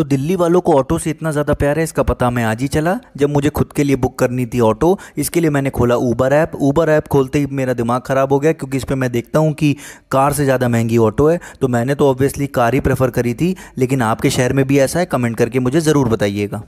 तो दिल्ली वालों को ऑटो से इतना ज़्यादा प्यार है इसका पता मैं आज ही चला जब मुझे खुद के लिए बुक करनी थी ऑटो इसके लिए मैंने खोला ऊबर ऐप ऊबर ऐप खोलते ही मेरा दिमाग ख़राब हो गया क्योंकि इस पर मैं देखता हूँ कि कार से ज़्यादा महंगी ऑटो है तो मैंने तो ऑब्वियसली कार ही प्रेफर करी थी लेकिन आपके शहर में भी ऐसा है कमेंट करके मुझे ज़रूर बताइएगा